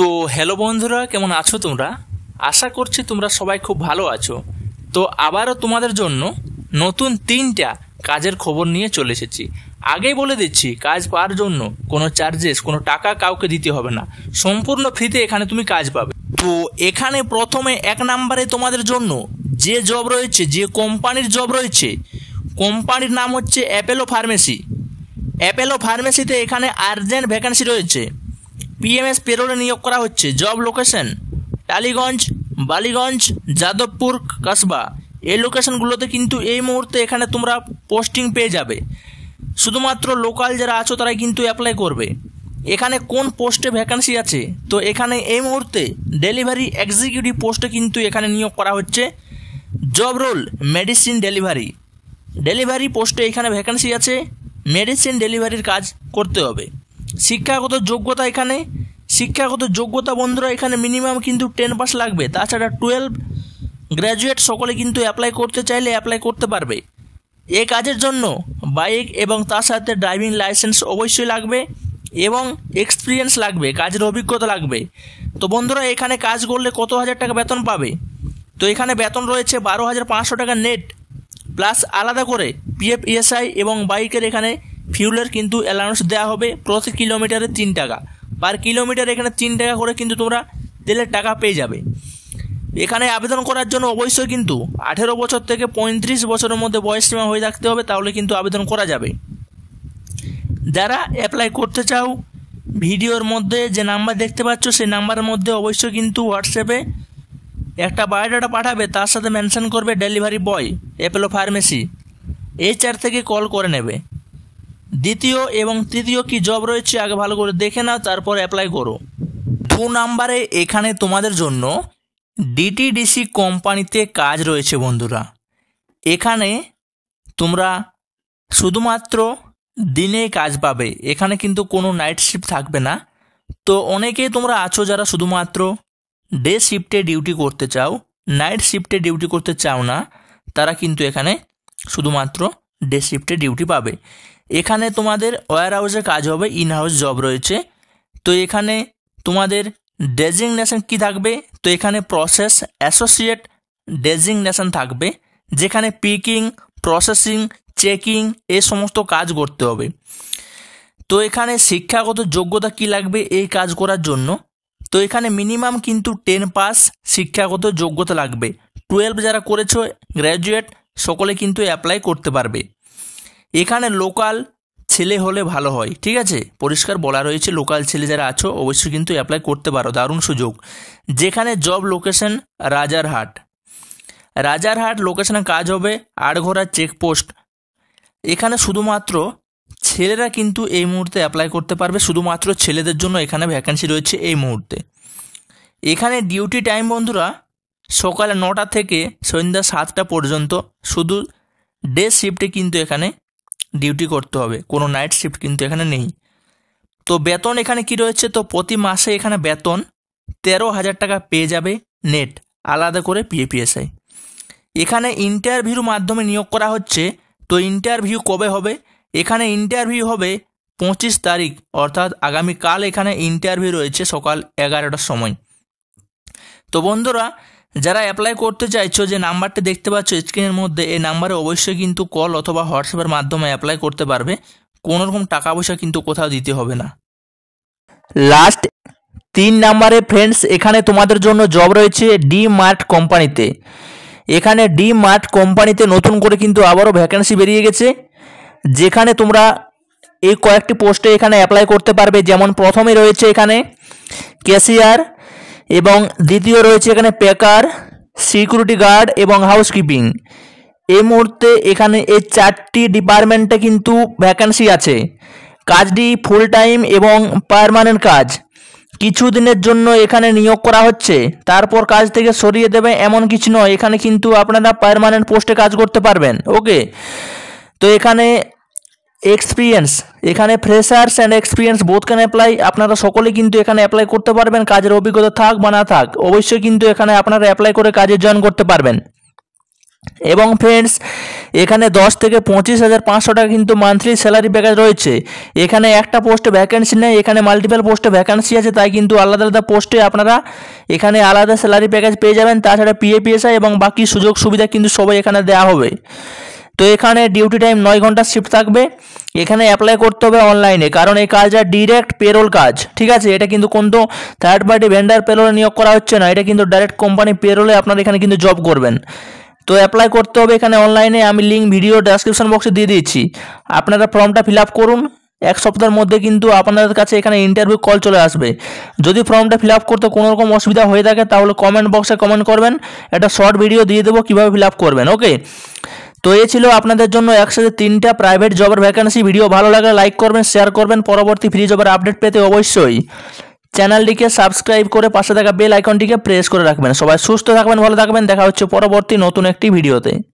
তো হ্যালো বন্ধুরা কেমন আছো তোমরা আশা করছি তোমরা সবাই খুব ভালো আছো তো আবারও তোমাদের জন্য নতুন তিনটা কাজের খবর নিয়ে চলে এসেছি আগেই বলে দিচ্ছি কাজ পাওয়ার জন্য কোনো চার্জেস কোনো টাকা কাউকে দিতে হবে না সম্পূর্ণ ফ্রিতে এখানে তুমি কাজ পাবে তো এখানে প্রথমে এক নাম্বারে তোমাদের জন্য যে জব রয়েছে যে কোম্পানির জব রয়েছে কোম্পানির নাম হচ্ছে অ্যাপেলো ফার্মেসি অ্যাপেলো ফার্মেসিতে এখানে আর্জেন্ট ভ্যাকান্সি রয়েছে পিএমএস পেরোলে নিয়োগ করা হচ্ছে জব লোকেশন টালিগঞ্জ বালিগঞ্জ যাদবপুর কাসবা এই লোকেশনগুলোতে কিন্তু এই মুহূর্তে এখানে তোমরা পোস্টিং পেয়ে যাবে শুধুমাত্র লোকাল যারা আছো তারাই কিন্তু অ্যাপ্লাই করবে এখানে কোন পোস্টে ভ্যাকান্সি আছে তো এখানে এই মুহূর্তে ডেলিভারি এক্সিকিউটিভ পোস্টে কিন্তু এখানে নিয়োগ করা হচ্ছে job role medicine delivery delivery পোস্টে এখানে ভ্যাকান্সি আছে মেডিসিন ডেলিভারির কাজ করতে হবে শিক্ষাগত যোগ্যতা এখানে শিক্ষাগত যোগ্যতা বন্ধুরা এখানে মিনিমাম কিন্তু টেন পাস লাগবে তাছাড়া টুয়েলভ গ্র্যাজুয়েট সকলে কিন্তু অ্যাপ্লাই করতে চাইলে অ্যাপ্লাই করতে পারবে এ কাজের জন্য বাইক এবং তার সাথে ড্রাইভিং লাইসেন্স অবশ্যই লাগবে এবং এক্সপিরিয়েন্স লাগবে কাজের অভিজ্ঞতা লাগবে তো বন্ধুরা এখানে কাজ করলে কত হাজার টাকা বেতন পাবে তো এখানে বেতন রয়েছে বারো হাজার পাঁচশো টাকা নেট প্লাস আলাদা করে পিএফ ইএসআই e এবং বাইকের এখানে ফিউলের কিন্তু অ্যালাউন্স দেওয়া হবে প্রতি কিলোমিটারে তিন টাকা পার কিলোমিটার এখানে তিন টাকা করে কিন্তু তোমরা তেলের টাকা পেয়ে যাবে এখানে আবেদন করার জন্য অবশ্যই কিন্তু আঠেরো বছর থেকে পঁয়ত্রিশ বছরের মধ্যে বয়স সীমা হয়ে থাকতে হবে তাহলে কিন্তু আবেদন করা যাবে যারা অ্যাপ্লাই করতে চাও ভিডিওর মধ্যে যে নাম্বার দেখতে পাচ্ছ সেই নাম্বারের মধ্যে অবশ্যই কিন্তু হোয়াটসঅ্যাপে একটা বায়োডাটা পাঠাবে তার সাথে মেনশন করবে ডেলিভারি বয় অ্যাপেলো ফার্মেসি এই চার থেকে কল করে নেবে দ্বিতীয় এবং তৃতীয় কি জব রয়েছে আগে ভালো করে দেখে নাও তারপর অ্যাপ্লাই করো দু নাম্বারে এখানে তোমাদের জন্য ডিটিডিসি কোম্পানিতে কাজ রয়েছে বন্ধুরা এখানে তোমরা শুধুমাত্র দিনেই কাজ পাবে এখানে কিন্তু কোনো নাইট শিফট থাকবে না তো অনেকেই তোমরা আছো যারা শুধুমাত্র ডে শিফটে ডিউটি করতে চাও নাইট শিফটে ডিউটি করতে চাও না তারা কিন্তু এখানে শুধুমাত্র ডে শিফটে ডিউটি পাবে এখানে তোমাদের ওয়ার হাউসে কাজ হবে ইন হাউস জব রয়েছে তো এখানে তোমাদের ডেজিগনেশন কি থাকবে তো এখানে প্রসেস অ্যাসোসিয়েট ডেজিগনেশন থাকবে যেখানে পিকিং প্রসেসিং চেকিং এ সমস্ত কাজ করতে হবে তো এখানে শিক্ষাগত যোগ্যতা কি লাগবে এই কাজ করার জন্য তো এখানে মিনিমাম কিন্তু টেন পাস শিক্ষাগত যোগ্যতা লাগবে টুয়েলভ যারা করেছো গ্র্যাজুয়েট সকলে কিন্তু অ্যাপ্লাই করতে পারবে এখানে লোকাল ছেলে হলে ভালো হয় ঠিক আছে পরিষ্কার বলা রয়েছে লোকাল ছেলে যারা আছো অবশ্যই কিন্তু অ্যাপ্লাই করতে পারো দারুণ সুযোগ যেখানে জব লোকেশন রাজারহাট রাজারহাট লোকেশনে কাজ হবে আড়ঘোড়া চেকপোস্ট এখানে শুধুমাত্র ছেলেরা কিন্তু এই মুহূর্তে অ্যাপ্লাই করতে পারবে শুধুমাত্র ছেলেদের জন্য এখানে ভ্যাকেন্সি রয়েছে এই মুহূর্তে এখানে ডিউটি টাইম বন্ধুরা সকাল নটা থেকে সন্ধ্যা সাতটা পর্যন্ত শুধু ডে শিফটে কিন্তু এখানে ডিউটি করতে হবে কোনো নাইট শিফট কিন্তু এখানে নেই তো বেতন এখানে কি রয়েছে তো প্রতি মাসে এখানে বেতন তেরো হাজার টাকা পেয়ে যাবে নেট আলাদা করে পিএপিএসআই এখানে ইন্টারভিউর মাধ্যমে নিয়োগ করা হচ্ছে তো ইন্টারভিউ কবে হবে এখানে ইন্টারভিউ হবে পঁচিশ তারিখ অর্থাৎ আগামীকাল এখানে ইন্টারভিউ রয়েছে সকাল এগারোটার সময় তো বন্ধুরা যারা অ্যাপ্লাই করতে চাইছো যে নাম্বারটি দেখতে পাচ্ছ স্ক্রিনের মধ্যে এই নাম্বারে অবশ্যই কিন্তু কল অথবা হোয়াটসঅ্যাপের মাধ্যমে অ্যাপ্লাই করতে পারবে কোনো রকম টাকা পয়সা কিন্তু কোথাও দিতে হবে না লাস্ট তিন নাম্বারে ফ্রেন্ডস এখানে তোমাদের জন্য জব রয়েছে ডি মার্ট কোম্পানিতে এখানে ডি মার্ট কোম্পানিতে নতুন করে কিন্তু আবারও ভ্যাকেন্সি বেরিয়ে গেছে যেখানে তোমরা এই কয়েকটি পোস্টে এখানে অ্যাপ্লাই করতে পারবে যেমন প্রথমে রয়েছে এখানে ক্যাশিয়ার এবং দ্বিতীয় রয়েছে এখানে পেকার সিকিউরিটি গার্ড এবং হাউসকিপিং এই মুহূর্তে এখানে এই চারটি ডিপার্টমেন্টে কিন্তু ভ্যাকান্সি আছে কাজটি ফুল টাইম এবং পারমানেন্ট কাজ কিছু দিনের জন্য এখানে নিয়োগ করা হচ্ছে তারপর কাজ থেকে সরিয়ে দেবে এমন কিছু নয় এখানে কিন্তু আপনারা পারমানেন্ট পোস্টে কাজ করতে পারবেন ওকে তো এখানে এক্সপিরিয়েন্স এখানে freshers and experience both can apply আপনারা সকলে কিন্তু এখানে অ্যাপ্লাই করতে পারবেন কাজের অভিজ্ঞতা থাক বা না থাক অবশ্যই কিন্তু এখানে আপনারা অ্যাপ্লাই করে কাজে জয়েন করতে পারবেন এবং ফ্রেন্ডস এখানে দশ থেকে পঁচিশ হাজার পাঁচশো টাকা কিন্তু মান্থলি স্যালারি প্যাকেজ রয়েছে এখানে একটা পোস্টে ভ্যাকেন্সি নেই এখানে মাল্টিপ্যাল পোস্টে ভ্যাকেন্সি আছে তাই কিন্তু আলাদা আলাদা পোস্টে আপনারা এখানে আলাদা স্যালারি প্যাকেজ পেয়ে যাবেন তাছাড়া পিএপিএসআই এবং বাকি সুযোগ সুবিধা কিন্তু সবাই এখানে দেওয়া হবে তো এখানে ডিউটি টাইম নয় ঘন্টা শিফট থাকবে এখানে অ্যাপ্লাই করতে হবে অনলাইনে কারণ এই কাজটা ডিরেক্ট পেরোল কাজ ঠিক আছে এটা কিন্তু কোনো থার্ড পার্টি ভেন্ডার পেরোলে নিয়োগ করা হচ্ছে না এটা কিন্তু ডাইরেক্ট কোম্পানি পেরোলে আপনার এখানে কিন্তু জব করবেন তো অ্যাপ্লাই করতে হবে এখানে অনলাইনে আমি লিঙ্ক ভিডিও ডেসক্রিপশান বক্সে দিয়ে দিচ্ছি আপনারা ফর্মটা ফিল করুন এক সপ্তাহের মধ্যে কিন্তু আপনাদের কাছে এখানে ইন্টারভিউ কল চলে আসবে যদি ফর্মটা ফিল করতে কোনো রকম অসুবিধা হয়ে থাকে তাহলে কমেন্ট বক্সে কমেন্ট করবেন একটা শর্ট ভিডিও দিয়ে দেবো কীভাবে ফিল করবেন ওকে তো এ ছিল আপনাদের জন্য একসাথে তিনটা প্রাইভেট জবের ভ্যাকান্সি ভিডিও ভালো লাগলে লাইক করবেন শেয়ার করবেন পরবর্তী ফ্রি জবের আপডেট পেতে অবশ্যই চ্যানেলটিকে সাবস্ক্রাইব করে পাশে থাকা বেল আইকনটিকে প্রেস করে রাখবেন সবাই সুস্থ থাকবেন ভালো থাকবেন দেখা হচ্ছে পরবর্তী নতুন একটি ভিডিওতে